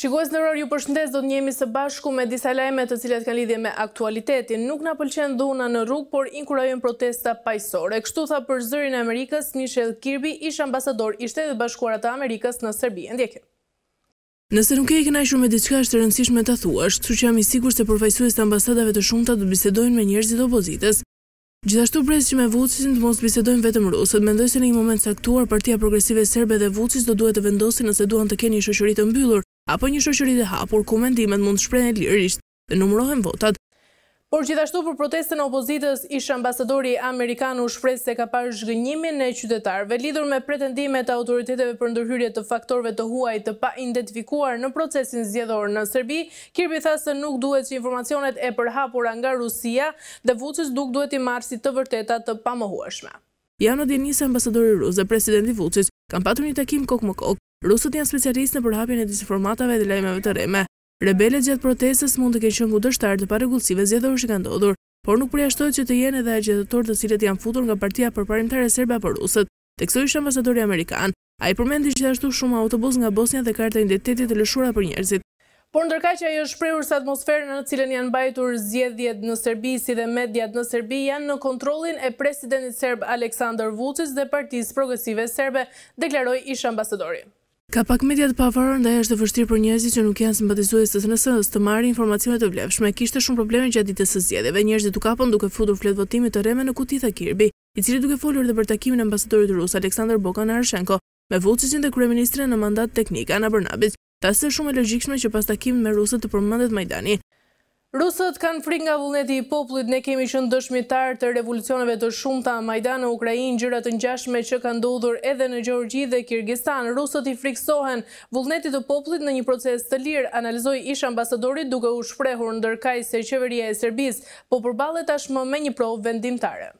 Shikues në rërë ju përshëndes do të njemi së bashku me disa lajme të cilat kanë lidhje me aktualitetin. Nuk na pëlqen dhuna në rrugë, por inkurajojnë protesta pajësore. Kështu tha për zërin e Amerikës, Michel Kirby ish ambasador i shtetë bashkuarat e Amerikës në Serbi. Ndjekë. Nëse nuk e i kënaj me diçka është rëndësish me të thuasht, su që jam i sigur se përfajsues të ambasadave të shumëta të bisedojnë me njerëzit opozites. Gjithashtu presë që me vucisin të mos bisedojnë vetëm rusët, mendoj se në i moment saktuar partia progresive serbe dhe vucis do duhet të vendosin nëse duhan të keni shëshurit të mbyllur, apo një shoqëri të hapur ku mendimet mund shprejnë shprehen lirisht dhe numërohen votat. Por gjithashtu për protestën e opozitës, ish ambasadori amerikan u shpreh se ka parë zhgënjimin e qytetarëve lidhur me pretendimet e autoriteteve për ndërhyrje të faktorëve të huaj të pa identifikuar në procesin zgjedhor në Serbi. Kirby tha se nuk duhet që informacionet e përhapura nga Rusia dhe Vucic nuk duhet i marë si të vërteta të pamohueshme. Janë në dinisë ambasadori rus dhe presidenti Vucic kanë patur një takim kokë më kokë Rusët janë specialistë në përhapjen e disinformatave dhe lajmeve të reme. Rebelet gjatë protestës mund të kënë qënë kundështar të pare gullësive zjedhore që kanë ndodhur, por nuk përjashtojt që të jenë edhe e gjithëtor të cilët janë futur nga partia për parimtare serbe apo rusët, të kësoj ishë ambasadori Amerikan. A i përmendi që ashtu shumë autobus nga Bosnia dhe karta identitetit të lëshura për njerëzit. Por ndërka që ajo shprehur se atmosferën në cilën janë bajtur zjedhjet në Serbi si dhe mediat në Serbi janë në kontrollin e presidentit serb Aleksandar Vučić dhe Partisë Progresive Serbe, deklaroi ish ambasadori. Ka pak media të pavarur ndaj është e vështirë për njerëzit që nuk janë simpatizues të SNS-s të marrin informacione të vlefshme. Kishte shumë probleme gjatë ditës së zgjedhjeve. Njerëzit u kapën duke futur flet votimi të rreme në kutitë Kirbi, i cili duke folur edhe për takimin e ambasadorit rus Aleksandr Bokan Arshenko me Vučićin dhe kryeministren në mandat teknik Ana Bernabic. Tasë shumë e logjikshme që pas takimit me rusët të përmendet Majdani. Rusët kanë frik nga vullneti i poplit, ne kemi shënë dëshmitar të revolucionave të shumë ta Majdanë, Ukrajinë, gjyrat në gjashme që kanë dodhur edhe në Gjorgji dhe Kyrgistan. Rusët i friksohen vullneti të poplit në një proces të lirë, analizoj ish ambasadorit duke u shprehur në dërkaj se qeveria e Serbis, po përbalet ashme me një provë vendimtare.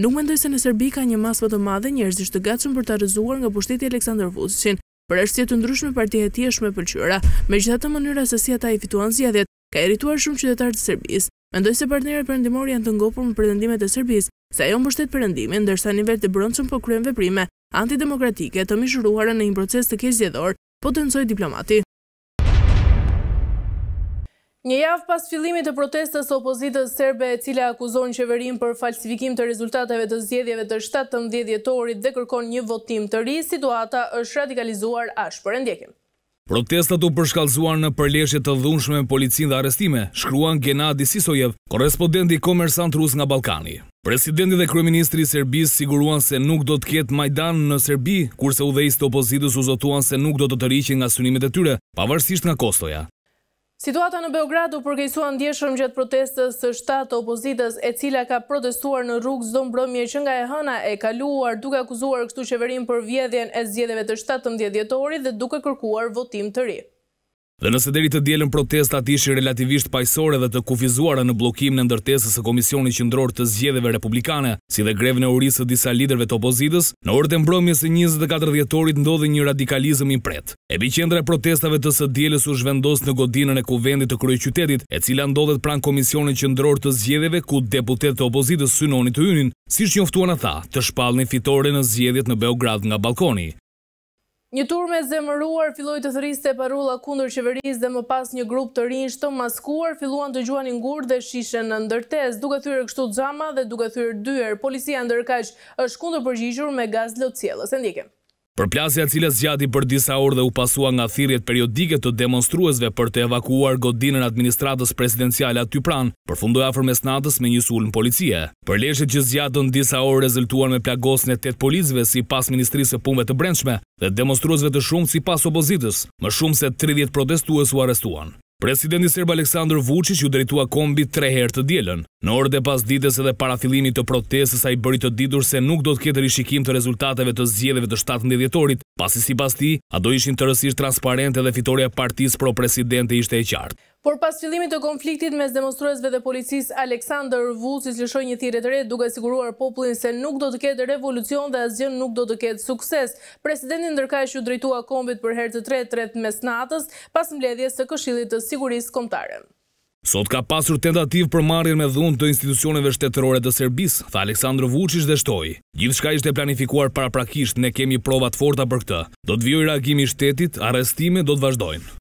Nuk mendoj se në Serbi ka një masë vëtë madhe njerëzisht të gacëm për të rëzuar nga pushteti Aleksandr Vusqin, për ështëje të ndryshme partijet i është me pëlqyra, me të mënyra se si ata i fituan zjedhjet, ka irrituar shumë qytetarë të Serbisë. Mendoj se partnerët e perëndimor janë të ngopur me pretendimet e Serbisë se ajo mbështet perëndimin, ndërsa në vetë brendshëm po kryen veprime antidemokratike të mizuruara në një proces të zgjedhor. Po tensionoj diplomati. Një javë pas fillimit të protestës opozitës serbe e cila akuzon qeverinë për falsifikim të rezultateve të zgjedhjeve të 17 dhjetorit dhe kërkon një votim të ri, situata është radikalizuar ashpërëndjekim. Protestat u përshkallzuar në përleshje të dhunshme me policinë dhe arrestime, shkruan Gennadi Sisojev, i komersant rus nga Balkani. Presidenti dhe kryeministri i Serbisë siguruan se nuk do të ketë Majdan në Serbi, kurse udhëheqës të opozitës u zotuan se nuk do të tërhiqen nga synimet e tyre, pavarësisht nga kostoja. Situata në Beograd u përgjësua në djeshëm gjëtë protestës së shtatë opozitës e cila ka protestuar në rrugë zdo mbromje që nga e hëna e kaluar duke akuzuar kështu qeverim për vjedhjen e zjedheve të shtatë të dhe duke kërkuar votim të rritë. Dhe nëse deri të djelën protestat ishi relativisht pajsore dhe të kufizuara në blokim në ndërtesës e Komisioni Qëndror të Zgjedeve Republikane, si dhe grevën në urisë të disa liderve të opozitës, në orët e mbrëmjës e 24 djetorit ndodhe një radikalizm i pret. Epicendra e protestave të së djelës u zhvendos në godinën e kuvendit të krye qytetit, e cila ndodhet pran Komisioni Qëndror të Zgjedeve ku deputet të opozitës synonit të ynin, si që njoftuan a tha, të shpalni fitore në zgjedjet në Beograd nga balkoni. Një tur me zemëruar filloj të thëriste parula kundur qeveris dhe më pas një grup të rinjës të maskuar filluan të gjuan ingur dhe shishen në ndërtes, duke thyrë kështu të zama dhe duke thyrë dyër. Policia ndërkash është kundur përgjishur me gaz lëtë Endike. Për e cilës gjati për disa orë dhe u pasua nga thirjet periodike të demonstruesve për të evakuuar godinën administratës presidenciale aty pranë, për fundoja fërme me një sulën policie. Për leshe që zjatën disa orë rezultuar me plagos në tëtë policve si pas Ministrisë e Pumve të Brendshme dhe demonstruesve të shumë si pas opozitës, më shumë se 30 protestues u arestuan. Presidenti Serb Aleksandr Vučić ju drejtua kombi tre herë të dielën. Në orët e pasdites edhe para fillimit të protestës ai bëri të didur se nuk do të ketë rishikim të rezultateve të zgjedhjeve të 17 dhjetorit, pasi sipas tij ato ishin të rësish transparente dhe fitoria e partisë pro-presidente ishte e qartë. Por pas fillimit të konfliktit mes demonstruesve dhe policisë, Aleksander Vučić lëshoi një thirrje të re duke siguruar popullin se nuk do të ketë revolucion dhe asgjën nuk do të ketë sukses. Presidenti ndërkohë u drejtua kombit për herë të tretë mes natës pas mbledhjes së Këshillit të Sigurisë Kombëtare. Sot ka pasur tentativë për marrjen me dhunë të institucioneve shtetërore të Serbisë, tha Aleksandro Vucis dhe shtoi: Gjithçka shka ishte planifikuar paraprakisht, ne kemi prova të forta për këtë. Do të vijë reagimi i shtetit, arrestimet do të vazhdojnë.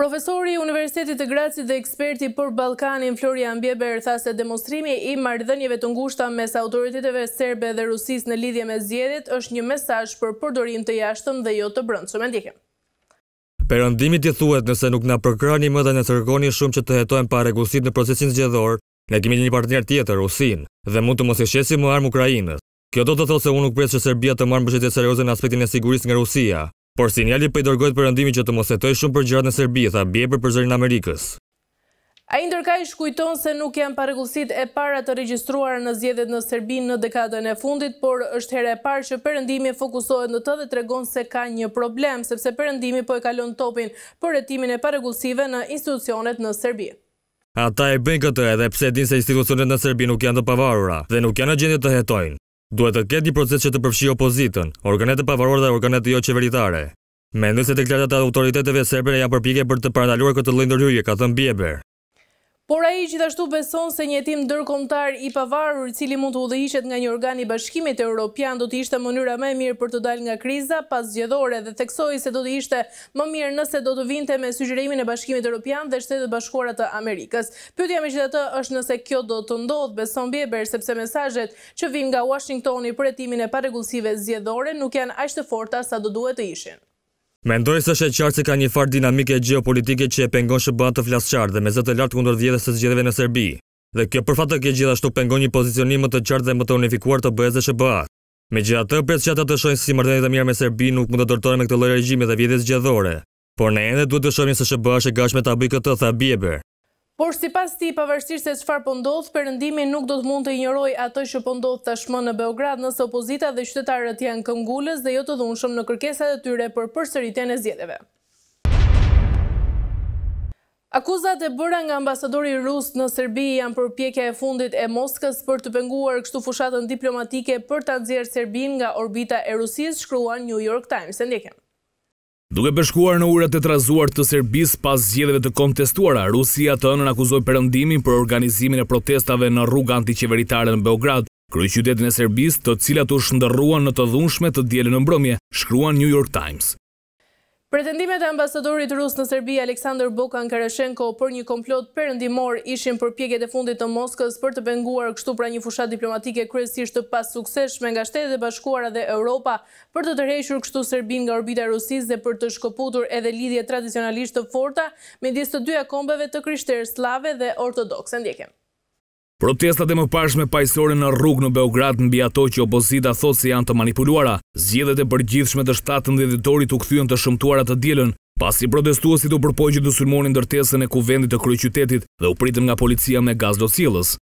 Profesori Universitetit të Gracit dhe eksperti për Balkanin Florian Bjeber tha se demonstrimi i mardhënjeve të ngushta mes autoriteteve serbe dhe rusis në lidhje me zjedit është një mesaj për përdorim të jashtëm dhe jo të brëndë, që me ndihem. Perëndimi të thuhet nëse nuk na përkrani më dhe na kërkoni shumë që të hetojmë pa rregullsit në procesin zgjedhor, ne kemi një partner tjetër, Rusin, dhe mund të mos i shesim më armë Ukrainës. Kjo do të thotë se unë nuk presë që Serbia të marrë më serioze aspektin e sigurisë nga Rusia, Por sinjali për po i dërgojt për rëndimi që të mos shumë për gjërat në Serbi, tha bje për përzërin Amerikës. A i ndërka i shkujton se nuk janë paregullësit e para të registruar në zjedet në Serbi në dekadën e fundit, por është herë e parë që përëndimi fokusohet në të dhe tregon se ka një problem, sepse përëndimi po e kalon topin për retimin e paregullësive në institucionet në Serbi. Ata e bëjnë këtë edhe pse din se institucionet në Serbi nuk janë të pavarura dhe nuk janë në gjendje të hetojnë. Duhet të ketë një proces që të përfshi opozitën, organet e pavaror dhe organet jo qeveritare. Mendoj se deklarata e autoriteteve serbe janë përpjekje për të parandaluar këtë lloj ndërhyrje, ka thënë Bieber por a i gjithashtu beson se njetim dërkomtar i pavarur cili mund të udhëhishet nga një organ i bashkimit e Europian do të ishte mënyra me mirë për të dal nga kriza pas gjedhore dhe theksoj se do të ishte më mirë nëse do të vinte me sugjerimin e bashkimit e Europian dhe shtetë bashkuarat të Amerikës. Pytja me gjitha të është nëse kjo do të ndodhë beson bjeber sepse mesajet që vim nga Washingtoni për etimin e paregullësive zjedhore nuk janë ashtë forta sa do duhet të ishin. Mendoj se është e qartë se ka një farë dinamike geopolitike që e pengon Shëban të qartë dhe me zëtë lartë kundër vjedhës të zgjedeve në Serbi. Dhe kjo për fatë kje gjithashtu pengon një pozicionim më të qartë dhe më të unifikuar të bëhez dhe Shëba. Me gjitha të pres që të shojnë si mërdenit e mirë me Serbi nuk mund të dërtore me këtë lojë regjimi dhe vjedhës gjedhore. Por në ende duhet të shojnë se Shëba është e gashme të abikë të thabieber. Por si pas ti, pavarësisht se qëfar pëndodh, po përëndimi nuk do të mund të ignoroj atoj që pëndodh po tashmë në Beograd nësë opozita dhe qytetarët janë këngullës dhe jo të dhunshëm në kërkesat e tyre për përsëritjen e zjedheve. Akuzat e bëra nga ambasadori rus në Serbi janë për pjekja e fundit e Moskës për të penguar kështu fushatën diplomatike për të nëzirë Serbin nga orbita e Rusis, shkruan New York Times. Duke përshkuar në urat e trazuar të Serbis pas zgjedeve të kontestuara, Rusia të ënën akuzoj përëndimin për organizimin e protestave në rruga antiqeveritare në Beograd, kryë qytetin e Serbis të cilat u shëndërruan në të dhunshme të djelë në mbromje, shkruan New York Times. Pretendimet e ambasadorit rusë në Serbi, Aleksandr Bokan Karashenko, për një komplot përëndimor ishim për pjeket e fundit të Moskës për të penguar kështu pra një fushat diplomatike kresisht të pas sukses me nga shtetet e bashkuara dhe Europa për të tërhequr kështu Serbin nga orbita rusis dhe për të shkoputur edhe lidhje tradicionalisht të forta me disë të dyja kombeve të kryshterë slave dhe ortodoxe. Ndjekem. Protestat e më pashme pajësore në rrug në Beograd në bia që obozita thot se janë të manipuluara, zjedet e përgjithshme të shtatën dhe u të këthyën të shëmtuara të djelen, pasi i protestuasit u përpojgjit të sulmonin dërtesën e kuvendit të kryqytetit dhe u pritën nga policia me gazdo cilës.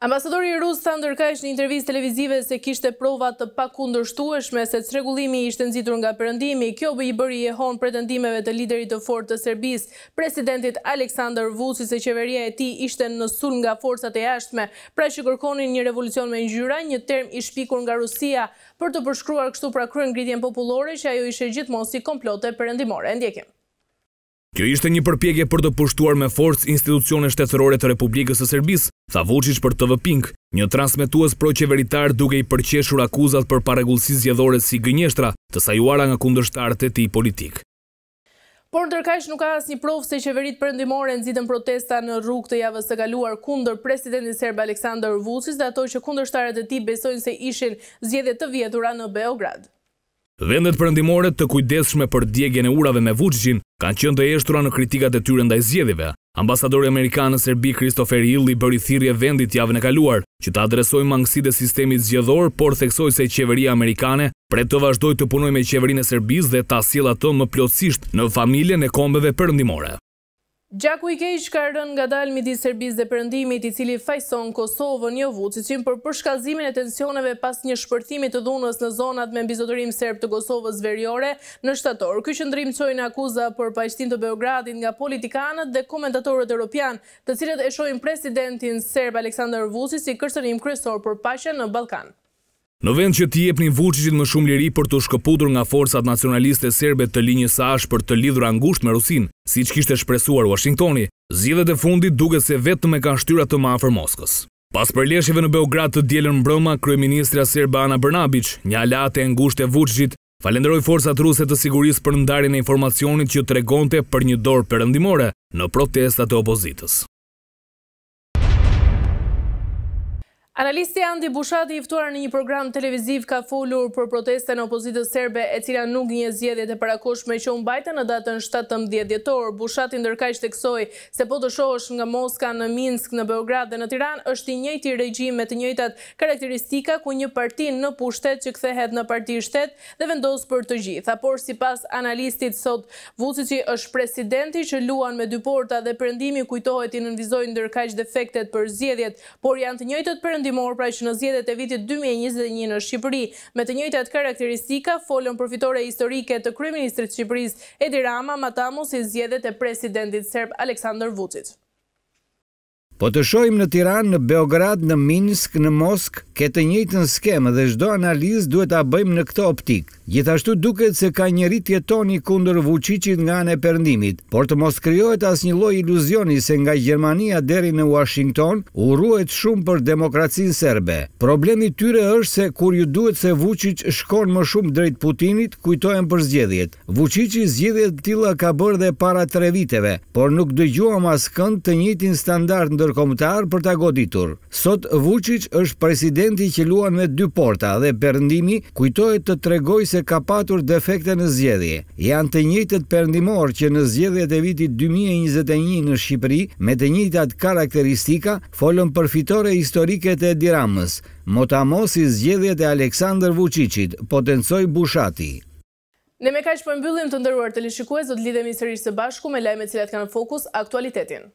Ambasadori Rus Sander ndërka ishtë një intervjiz televizive se kishte provat të pak kundërshtueshme se të regullimi ishte nëzitur nga përëndimi. Kjo bë i bëri e honë pretendimeve të liderit të fort të Serbis, presidentit Aleksandar Vusi se qeveria e ti ishte në sun nga forësat e ashtme, pra që kërkonin një revolucion me njëra, një term i shpikur nga Rusia për të përshkruar kështu pra kërën gritjen populore që ajo ishe gjithmonë si komplote përëndimore. Ndjekim. Kjo ishte një përpjekje për të pushtuar me forcë institucione shtetërore të Republikës e Serbis, tha Vucic për TV Pink, një transmitues pro-qeveritar duke i përqeshur akuzat për paregullësi zjedhore si gënjeshtra të sajuara nga kundërshtarët e ti politik. Por në tërkash nuk ka as një provë se qeverit përëndimore në zidën protesta në rrug të javës të galuar kundër Presidentin Serbë Aleksandr Vucic dhe ato që kundërshtarët e ti besojnë se ishin zjedhe të vjetura në Beograd. Vendet përëndimore të kujdeshme për djegjen e urave me vuqqin kanë qënë të eshtura në kritikat e tyre ndaj zjedhive. Ambasadori Amerikanë Serbi Kristofer Illi bëri thirje vendit javën e kaluar që të adresoj mangësi e sistemit zjedhor, por theksoj se qeveria Amerikane pre të vazhdoj të punoj me qeverin e Serbis dhe të asila të më plotësisht në familje në kombeve përëndimore. Gjaku i kejsh ka rën nga dalë midi Serbis dhe përëndimit i cili fajson Kosovë një vucë si qimë për përshkazimin e tensioneve pas një shpërthimit të dhunës në zonat me mbizotërim Serb të Kosovës veriore në shtator. Ky qëndrim qojnë akuza për pajshtin të Beogradin nga politikanët dhe komentatorët Europian të cilët eshojnë presidentin Serb Aleksandar Vucës i kërstenim kresor për pashen në Balkanë. Në vend që t'i jepni Vučićit më shumë liri për të shkëputur nga forcat nacionaliste serbe të linjës ash për të lidhur angusht me Rusin, si që kishte shpresuar Washingtoni, zjedhet e fundit duke se vetëm e kanë shtyra të mafër Moskës. Pas përleshjeve në Beograd të djelën mbrëma, Kryeministra Serba Ana Brnabic, një alat e ngusht e Vučićit, falenderoj forcat ruse të siguris për ndarin e informacionit që tregonte për një dorë përëndimore në protestat e opozitës. Analisti Andi Bushati i ftuar në një program televiziv ka folur për proteste në opozitës serbe e cila nuk një zgjedhjet e parakoshme që u mbajtën në datën 17 dhjetor. Bushati ndërkaq theksoi se po të shohësh nga Moska në Minsk, në Beograd dhe në Tiranë është i njëjti regjim me të njëjtat karakteristika ku një parti në pushtet që kthehet në parti shtet dhe vendos për të gjitha. Por sipas analistit sot Vucici është presidenti që luan me dy porta dhe perëndimi kujtohet i nënvizoi ndërkaq defektet për zgjedhjet, por janë të njëjtët perëndimi fillimor pra që në zjedet e vitit 2021 në Shqipëri, me të njëjtet karakteristika, folën përfitore historike të Kryeministrit Shqipëris Edi Rama, matamu si zjedet e presidentit serb Aleksandr Vucit. Po të shojmë në Tiran, në Beograd, në Minsk, në Mosk, këtë njëjtë në skemë dhe shdo analizë duhet a bëjmë në këto optikë. Gjithashtu duket se ka një rritje toni kundër vuqicit nga në e përndimit, por të mos kryojt as një loj iluzioni se nga Gjermania deri në Washington u ruet shumë për demokracinë serbe. Problemi tyre është se kur ju duhet se vuqic shkon më shumë drejt Putinit, kujtojmë për zgjedhjet. Vuqicit zgjedhjet tila ka bërë dhe para tre viteve, por nuk dëgjuam as kënd të njëtin standart në ndërkombëtar për ta goditur. Sot Vučić është presidenti që luan me dy porta dhe Perëndimi kujtohet të tregojë se ka patur defekte në zgjedhje. Janë të njëjtët perëndimor që në zgjedhjet e vitit 2021 në Shqipëri me të njëjtat karakteristika folën për fitore historike të Edi Ramës. Motamos i zgjedhjet e Aleksandr Vučićit potencoj Bushati. Ne me kaq po mbyllim të nderuar të do të lidhemi sërish së bashku me lajmet që kanë fokus aktualitetin.